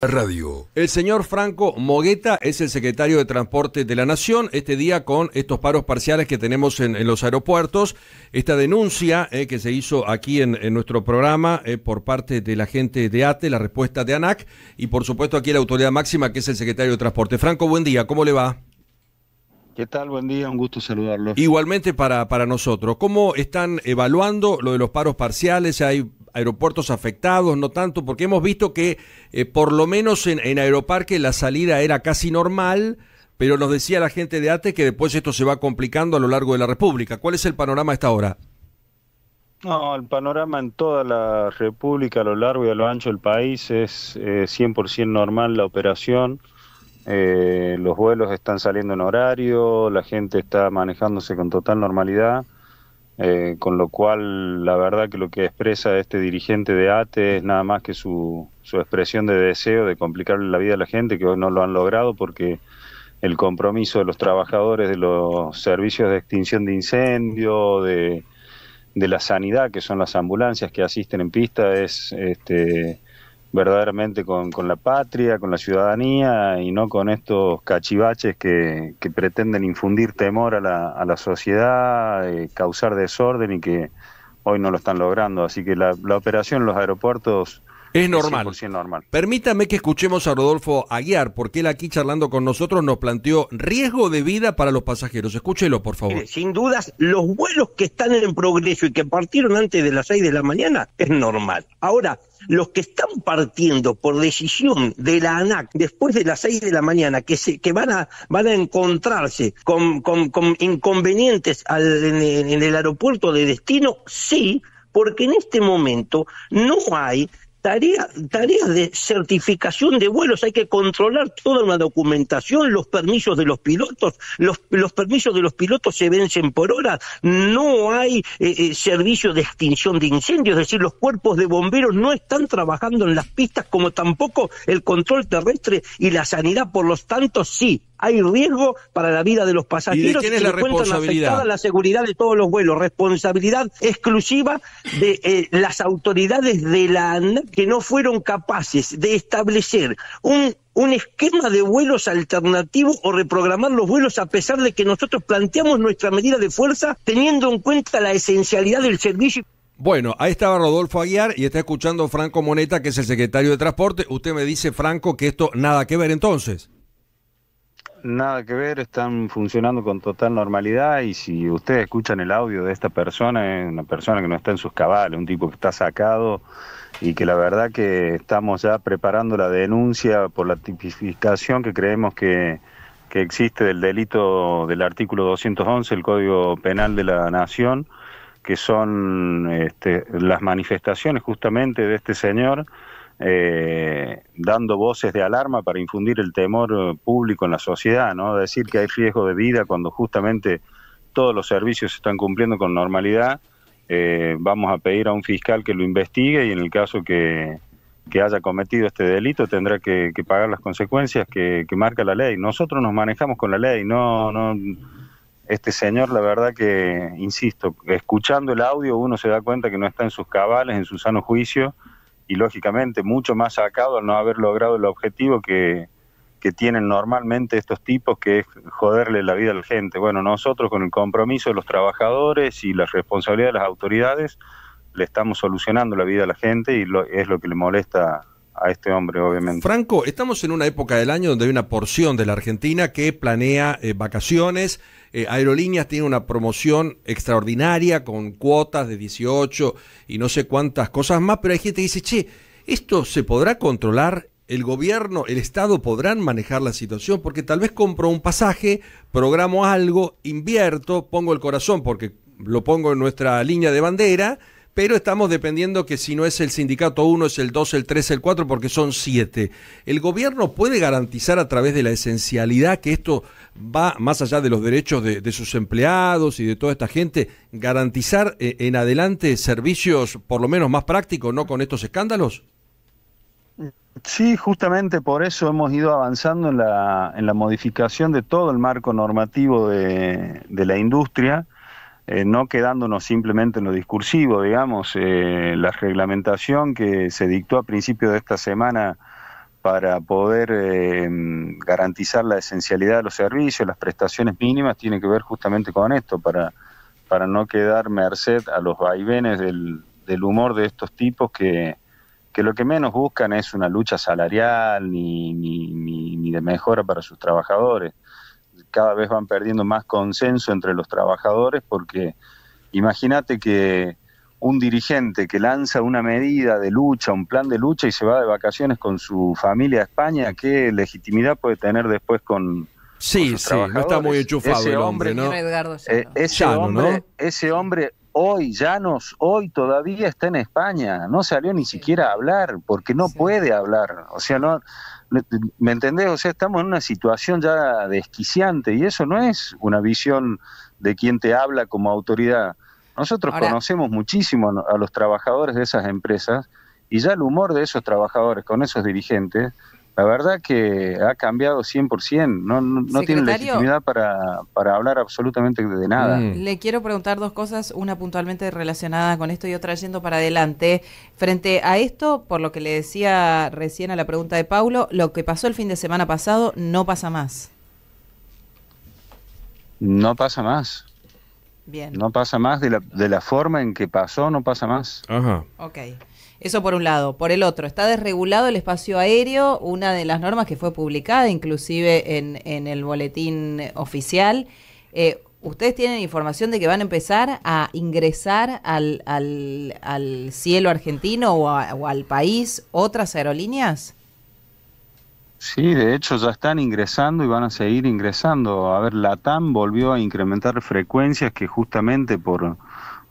Radio. El señor Franco Mogueta es el secretario de Transporte de la Nación. Este día con estos paros parciales que tenemos en, los aeropuertos, esta denuncia eh, que se hizo aquí en, nuestro programa eh, por parte de la gente de ATE, la respuesta de ANAC y por supuesto aquí la autoridad máxima que es el secretario de Transporte. Franco, buen día, ¿cómo le va? ¿Qué tal? Buen día, un gusto saludarlos. Igualmente para, para nosotros, ¿cómo están evaluando lo de los paros parciales? ¿Hay aeropuertos afectados? No tanto, porque hemos visto que eh, por lo menos en, Aeroparque la salida era casi normal, pero nos decía la gente de ATE que después esto se va complicando a lo largo de la República. ¿Cuál es el panorama a esta hora? No, el panorama en toda la República, a lo largo y a lo ancho del país, es 100% eh, normal la operación eh, los vuelos están saliendo en horario, la gente está manejándose con total normalidad, eh, con lo cual la verdad que lo que expresa este dirigente de ATE es nada más que su, su expresión de deseo de complicarle la vida a la gente, que hoy no lo han logrado porque el compromiso de los trabajadores de los servicios de extinción de incendio, de, de la sanidad, que son las ambulancias que asisten en pista, es este, verdaderamente con, con, la patria, con la ciudadanía y no con estos cachivaches que, que pretenden infundir temor a la, a la sociedad, eh, causar desorden y que hoy no lo están logrando. Así que la operación en los aeropuertos es normal. Permítame que escuchemos a Rodolfo Aguiar, porque él aquí charlando con nosotros nos planteó riesgo de vida para los pasajeros. Escúchelo, por favor. Sin dudas, los vuelos que están en progreso y que partieron antes de las 6 de la mañana es normal. Ahora, los que están partiendo por decisión de la ANAC después de las 6 de la mañana, que, se, que van, a, van a encontrarse con, inconvenientes en el aeropuerto de destino, sí, porque en este momento no hay Tarea, tareas de certificación de vuelos, hay que controlar toda una documentación, los permisos de los pilotos, los, permisos de los pilotos se vencen por hora, no hay eh, eh, servicio de extinción de incendios, es decir, los cuerpos de bomberos no están trabajando en las pistas como tampoco el control terrestre y la sanidad, por lo tanto sí, hay riesgo para la vida de los pasajeros ¿Y la responsabilidad? la seguridad de todos los vuelos. Responsabilidad exclusiva de eh, las autoridades de la ANDA que no fueron capaces de establecer un un esquema de vuelos alternativos o reprogramar los vuelos a pesar de que nosotros planteamos nuestra medida de fuerza teniendo en cuenta la esencialidad del servicio. Bueno, ahí estaba Rodolfo Aguiar y está escuchando Franco Moneta, que es el secretario de Transporte. Usted me dice, Franco, que esto nada que ver entonces. Nada que ver, están funcionando con total normalidad y si ustedes escuchan el audio de esta persona, es una persona que no está en sus cabales, un tipo que está sacado y que la verdad que estamos ya preparando la denuncia por la tipificación que creemos que, que existe del delito del artículo 211 del Código Penal de la Nación, que son este, las manifestaciones justamente de este señor eh, dando voces de alarma para infundir el temor eh, público en la sociedad, ¿no? Decir que hay riesgo de vida cuando justamente todos los servicios se están cumpliendo con normalidad. Eh, vamos a pedir a un fiscal que lo investigue y en el caso que, que haya cometido este delito tendrá que, pagar las consecuencias que, que, marca la ley. Nosotros nos manejamos con la ley, no, no, este señor, la verdad que, insisto, escuchando el audio uno se da cuenta que no está en sus cabales, en su sano juicio, y lógicamente mucho más sacado al no haber logrado el objetivo que, tienen normalmente estos tipos, que es joderle la vida a la gente. Bueno, nosotros con el compromiso de los trabajadores y la responsabilidad de las autoridades, le estamos solucionando la vida a la gente y es lo que le molesta a este hombre, obviamente. Franco, estamos en una época del año donde hay una porción de la Argentina que planea eh, vacaciones. Eh, Aerolíneas tiene una promoción extraordinaria con cuotas de 18 y no sé cuántas cosas más, pero hay gente que dice, che, ¿esto se podrá controlar? ¿El gobierno, el Estado podrán manejar la situación? Porque tal vez compro un pasaje, programo algo, invierto, pongo el corazón porque lo pongo en nuestra línea de bandera pero estamos dependiendo que si no es el sindicato 1, es el 2, el 3, el 4, porque son 7. ¿El gobierno puede garantizar a través de la esencialidad que esto va más allá de los derechos de, sus empleados y de toda esta gente, garantizar eh, en adelante servicios por lo menos más prácticos, no con estos escándalos? Sí, justamente por eso hemos ido avanzando en la, modificación de todo el marco normativo de, de la industria eh, no quedándonos simplemente en lo discursivo, digamos, eh, la reglamentación que se dictó a principios de esta semana para poder eh, garantizar la esencialidad de los servicios, las prestaciones mínimas, tiene que ver justamente con esto, para, para no quedar merced a los vaivenes del, del humor de estos tipos que, que, lo que menos buscan es una lucha salarial ni, ni, ni de mejora para sus trabajadores cada vez van perdiendo más consenso entre los trabajadores porque imagínate que un dirigente que lanza una medida de lucha, un plan de lucha y se va de vacaciones con su familia a España, ¿qué legitimidad puede tener después con, Sí, sí, no está muy enchufado ese el hombre, ¿no? Eh, ese, hombre, ese hombre hoy, Llanos, hoy todavía está en España, no salió ni siquiera a hablar, porque no puede hablar, o sea, no, ¿Me, entendés? O sea, estamos en una situación ya desquiciante y eso no es una visión de quien te habla como autoridad. Nosotros conocemos muchísimo a los trabajadores de esas empresas y ya el humor de esos trabajadores con esos dirigentes la verdad que ha cambiado 100%, no, tiene legitimidad para, hablar absolutamente de nada. Mm. Le quiero preguntar dos cosas, una puntualmente relacionada con esto y otra yendo para adelante. Frente a esto, por lo que le decía recién a la pregunta de Paulo, lo que pasó el fin de semana pasado no pasa más. No pasa más. Bien. No pasa más de la, de la forma en que pasó, no pasa más. Ajá. Ok. Eso por un lado. Por el otro, está desregulado el espacio aéreo, una de las normas que fue publicada inclusive en, el boletín oficial. Eh, ¿Ustedes tienen información de que van a empezar a ingresar al, cielo argentino o, al país otras aerolíneas? Sí, de hecho ya están ingresando y van a seguir ingresando. A ver, Latam volvió a incrementar frecuencias que justamente por,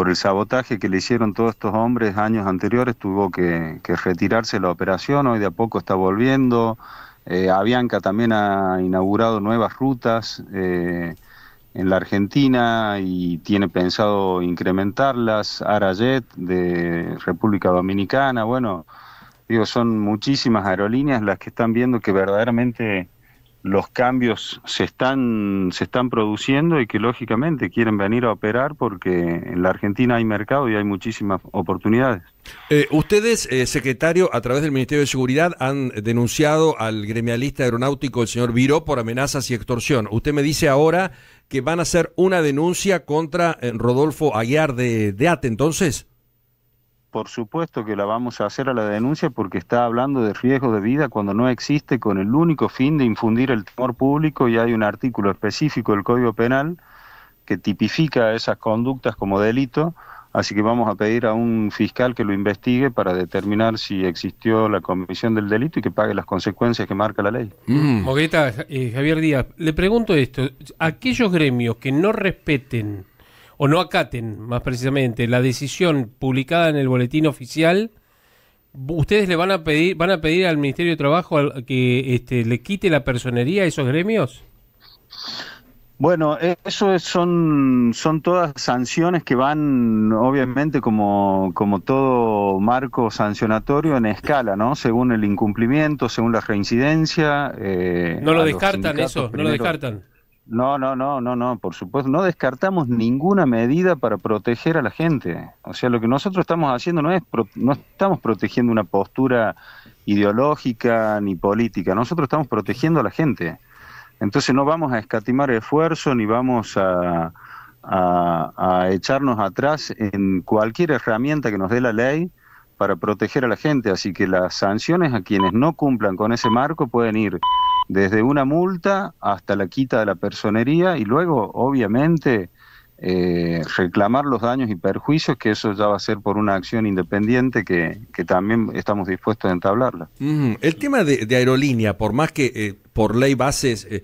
por el sabotaje que le hicieron todos estos hombres años anteriores, tuvo que, retirarse la operación, hoy de a poco está volviendo. Eh, Avianca también ha inaugurado nuevas rutas eh, en la Argentina y tiene pensado incrementarlas. Arajet de República Dominicana, bueno, digo, son muchísimas aerolíneas las que están viendo que verdaderamente los cambios se están, se están produciendo y que lógicamente quieren venir a operar porque en la Argentina hay mercado y hay muchísimas oportunidades. Eh, ustedes, eh, secretario, a través del Ministerio de Seguridad han denunciado al gremialista aeronáutico, el señor Viro, por amenazas y extorsión. Usted me dice ahora que van a hacer una denuncia contra eh, Rodolfo Aguiar de, de ATE, entonces. Por supuesto que la vamos a hacer a la denuncia porque está hablando de riesgo de vida cuando no existe con el único fin de infundir el temor público y hay un artículo específico del Código Penal que tipifica esas conductas como delito, así que vamos a pedir a un fiscal que lo investigue para determinar si existió la comisión del delito y que pague las consecuencias que marca la ley. Mm. Mogueta, eh, Javier Díaz, le pregunto esto, aquellos gremios que no respeten o no acaten, más precisamente, la decisión publicada en el boletín oficial, ustedes le van a pedir, van a pedir al Ministerio de Trabajo que este, le quite la personería a esos gremios. Bueno, e-, eso son, son todas sanciones que van, obviamente, como, como todo marco sancionatorio en escala, ¿no? Según el incumplimiento, según la reincidencia. Eh, ¿No lo descartan eso? ¿No lo descartan? No, no, no, no, no, por supuesto, no descartamos ninguna medida para proteger a la gente. O sea, lo que nosotros estamos haciendo no es no estamos protegiendo una postura ideológica ni política, nosotros estamos protegiendo a la gente. Entonces no vamos a escatimar esfuerzo ni vamos a, a echarnos atrás en cualquier herramienta que nos dé la ley para proteger a la gente. Así que las sanciones a quienes no cumplan con ese marco pueden ir desde una multa hasta la quita de la personería y luego, obviamente, eh, reclamar los daños y perjuicios, que eso ya va a ser por una acción independiente que, también estamos dispuestos a entablarla. el tema de, aerolínea, por más que eh, por ley bases eh,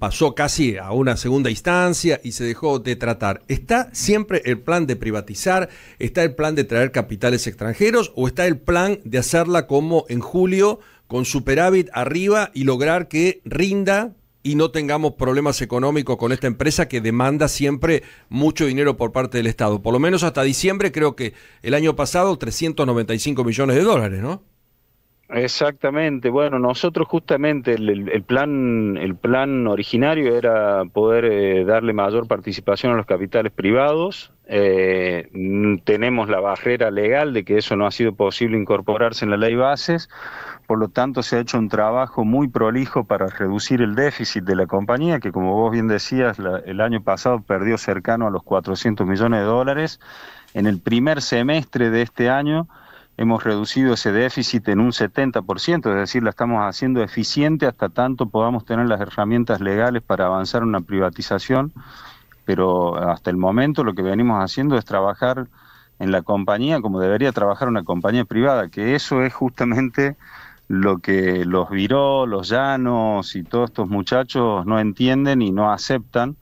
pasó casi a una segunda instancia y se dejó de tratar, ¿está siempre el plan de privatizar? ¿Está el plan de traer capitales extranjeros? ¿O está el plan de hacerla como en julio? con superávit arriba y lograr que rinda y no tengamos problemas económicos con esta empresa que demanda siempre mucho dinero por parte del Estado. Por lo menos hasta diciembre, creo que el año pasado, 395 millones de dólares, ¿no? Exactamente. Bueno, nosotros justamente el, plan el plan originario era poder eh, darle mayor participación a los capitales privados eh, tenemos la barrera legal de que eso no ha sido posible incorporarse en la ley bases, por lo tanto se ha hecho un trabajo muy prolijo para reducir el déficit de la compañía, que como vos bien decías, el año pasado perdió cercano a los 400 millones de dólares. En el primer semestre de este año hemos reducido ese déficit en un 70%, es decir, la estamos haciendo eficiente hasta tanto podamos tener las herramientas legales para avanzar una privatización pero hasta el momento lo que venimos haciendo es trabajar en la compañía como debería trabajar una compañía privada, que eso es justamente lo que los Viró, los Llanos y todos estos muchachos no entienden y no aceptan,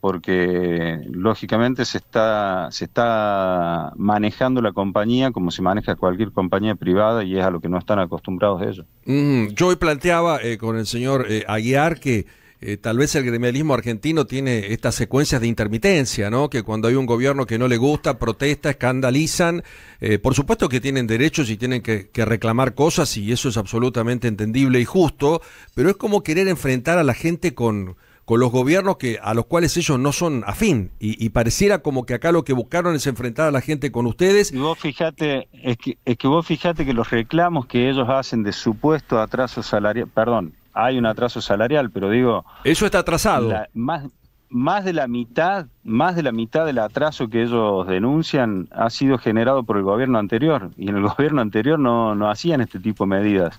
porque lógicamente se está, se está manejando la compañía como se maneja cualquier compañía privada y es a lo que no están acostumbrados ellos. Mm, yo hoy planteaba eh, con el señor eh, Aguiar que eh, tal vez el gremialismo argentino tiene estas secuencias de intermitencia, ¿no? Que cuando hay un gobierno que no le gusta, protesta, escandalizan. Eh, por supuesto que tienen derechos y tienen que, reclamar cosas y eso es absolutamente entendible y justo, pero es como querer enfrentar a la gente con, con los gobiernos que, a los cuales ellos no son afín. Y, pareciera como que acá lo que buscaron es enfrentar a la gente con ustedes. Y vos fíjate es que, es que vos fíjate que los reclamos que ellos hacen de supuesto atraso salarial, perdón, hay un atraso salarial, pero digo... Eso está atrasado. más, más de la mitad, más de la mitad del atraso que ellos denuncian ha sido generado por el gobierno anterior y en el gobierno anterior no, no hacían este tipo de medidas.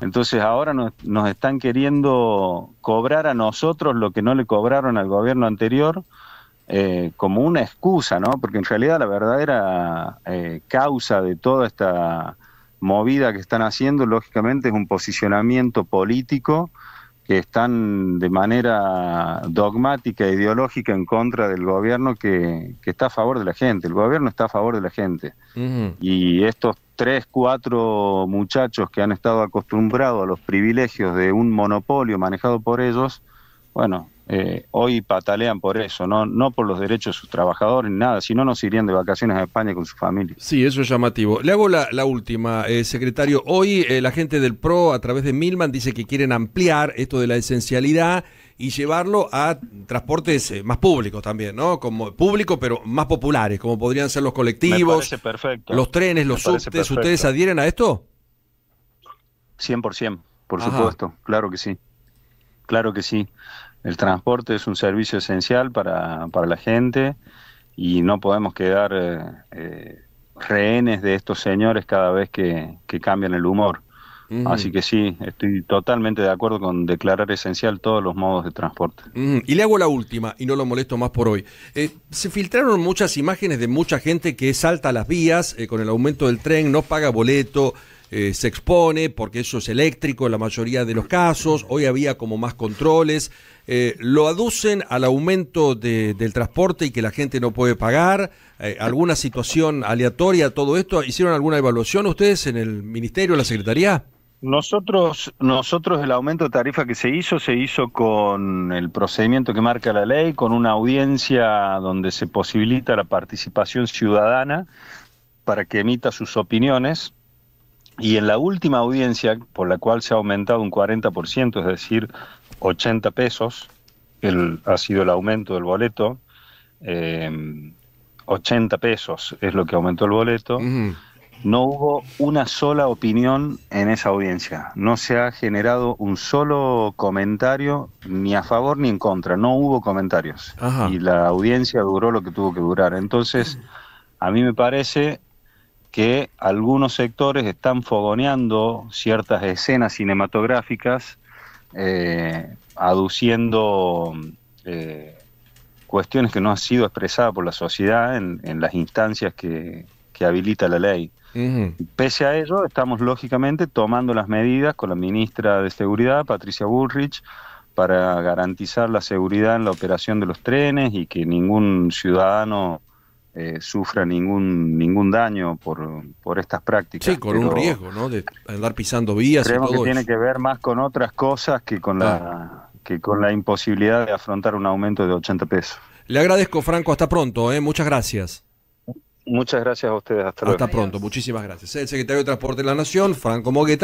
Entonces ahora nos, están queriendo cobrar a nosotros lo que no le cobraron al gobierno anterior eh, como una excusa, ¿no? Porque en realidad la verdadera eh, causa de toda esta movida que están haciendo, lógicamente, es un posicionamiento político que están de manera dogmática, ideológica, en contra del gobierno que, está a favor de la gente. El gobierno está a favor de la gente. Y estos tres, cuatro muchachos que han estado acostumbrados a los privilegios de un monopolio manejado por ellos, bueno, eh, hoy patalean por eso, ¿no? no por los derechos de sus trabajadores ni nada, si no nos irían de vacaciones a España con su familia. Sí, eso es llamativo. Le hago la, última, eh, secretario. Hoy eh, la gente del PRO a través de Milman dice que quieren ampliar esto de la esencialidad y llevarlo a transportes más públicos también, ¿no? Como público, pero más populares, como podrían ser los colectivos, los trenes, los ¿Ustedes adhieren a esto? 100%, por supuesto, claro que sí. Claro que sí. El transporte es un servicio esencial para, la gente y no podemos quedar eh, eh, rehenes de estos señores cada vez que, cambian el humor. Así que sí, estoy totalmente de acuerdo con declarar esencial todos los modos de transporte. Y le hago la última, y no lo molesto más por hoy. Eh, se filtraron muchas imágenes de mucha gente que salta las vías con el aumento del tren, no paga boleto, eh, se expone, porque eso es eléctrico en la mayoría de los casos, hoy había como más controles, eh, lo aducen al aumento de, del transporte y que la gente no puede pagar, eh, alguna situación aleatoria, todo esto, ¿hicieron alguna evaluación ustedes en el Ministerio, en la Secretaría? Nosotros, nosotros el aumento de tarifa que se hizo, se hizo con el procedimiento que marca la ley, con una audiencia donde se posibilita la participación ciudadana para que emita sus opiniones. Y en la última audiencia, por la cual se ha aumentado un 40%, es decir, 80 pesos, el, ha sido el aumento del boleto, 80 eh, pesos es lo que aumentó el boleto, no hubo una sola opinión en esa audiencia, no se ha generado un solo comentario ni a favor ni en contra, no hubo comentarios. Y la audiencia duró lo que tuvo que durar. Entonces, a mí me parece que algunos sectores están fogoneando ciertas escenas cinematográficas, eh, aduciendo eh, cuestiones que no han sido expresadas por la sociedad en, las instancias que, habilita la ley. Pese a ello, estamos lógicamente tomando las medidas con la ministra de Seguridad, Patricia Bullrich, para garantizar la seguridad en la operación de los trenes y que ningún ciudadano eh, sufra ningún ningún daño por, por estas prácticas. Sí, con un riesgo, ¿no? De andar pisando vías. Creemos que tiene que ver más con otras cosas que con la ah. que con la imposibilidad de afrontar un aumento de 80 pesos. Le agradezco, Franco. Hasta pronto. ¿eh? Muchas gracias. Muchas gracias a ustedes. Hasta, luego. Hasta pronto. Muchísimas gracias. El secretario de Transporte de la Nación, Franco Mogueta.